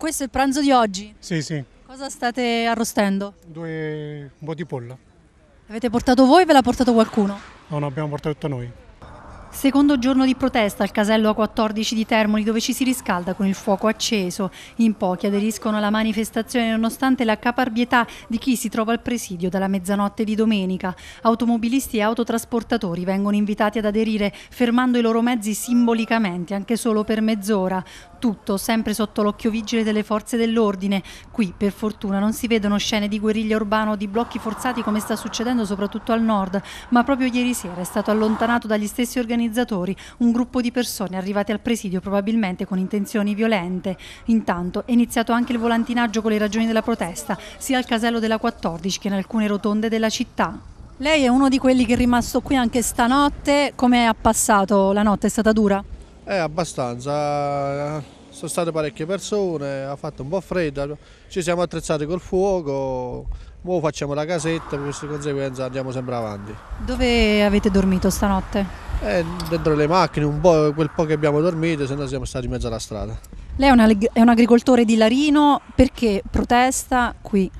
Questo è il pranzo di oggi? Sì, sì. Cosa state arrostendo? Due, un po' di pollo. L'avete portato voi o ve l'ha portato qualcuno? No, no, abbiamo portato tutto noi. Secondo giorno di protesta al casello A14 di Termoli dove ci si riscalda con il fuoco acceso. In pochi aderiscono alla manifestazione nonostante la caparbietà di chi si trova al presidio dalla mezzanotte di domenica. Automobilisti e autotrasportatori vengono invitati ad aderire fermando i loro mezzi simbolicamente anche solo per mezz'ora tutto sempre sotto l'occhio vigile delle forze dell'ordine. Qui per fortuna non si vedono scene di guerriglia urbana o di blocchi forzati come sta succedendo soprattutto al nord, ma proprio ieri sera è stato allontanato dagli stessi organizzatori un gruppo di persone arrivate al presidio probabilmente con intenzioni violente. Intanto è iniziato anche il volantinaggio con le ragioni della protesta, sia al casello della 14 che in alcune rotonde della città. Lei è uno di quelli che è rimasto qui anche stanotte, come ha passato la notte? È stata dura? Eh, abbastanza. Sono state parecchie persone, ha fatto un po' freddo, ci siamo attrezzati col fuoco, ora facciamo la casetta, per questa conseguenza andiamo sempre avanti. Dove avete dormito stanotte? Eh, dentro le macchine, un po' quel po' che abbiamo dormito, se no siamo stati in mezzo alla strada. Lei è un, è un agricoltore di Larino, perché protesta qui?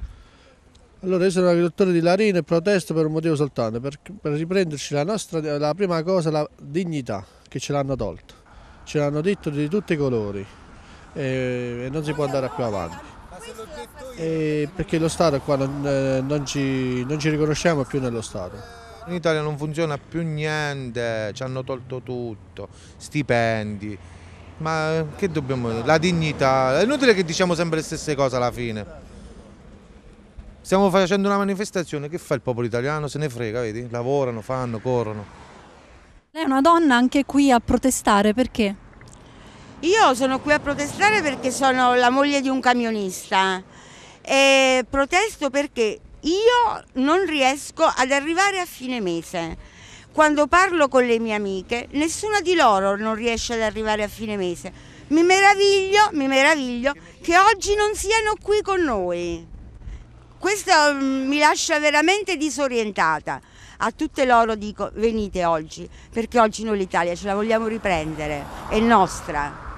Allora io sono un agricoltore di Larino e protesto per un motivo soltanto, per, per riprenderci la nostra, la prima cosa, la dignità che ce l'hanno tolto ce l'hanno detto di tutti i colori e, non si può andare più avanti. E perché lo Stato qua non, eh, non, ci, non, ci, riconosciamo più nello Stato. In Italia non funziona più niente, ci hanno tolto tutto, stipendi, ma eh, che dobbiamo La dignità, è inutile che diciamo sempre le stesse cose alla fine. Stiamo facendo una manifestazione, che fa il popolo italiano? Se ne frega, vedi? Lavorano, fanno, corrono. Lei è una donna anche qui a protestare, perché? Io sono qui a protestare perché sono la moglie di un camionista e protesto perché io non riesco ad arrivare a fine mese. Quando parlo con le mie amiche, nessuna di loro non riesce ad arrivare a fine mese. Mi meraviglio, mi meraviglio che oggi non siano qui con noi. Questo mm, mi lascia veramente disorientata. A tutte loro dico venite oggi, perché oggi noi l'Italia ce la vogliamo riprendere, è nostra.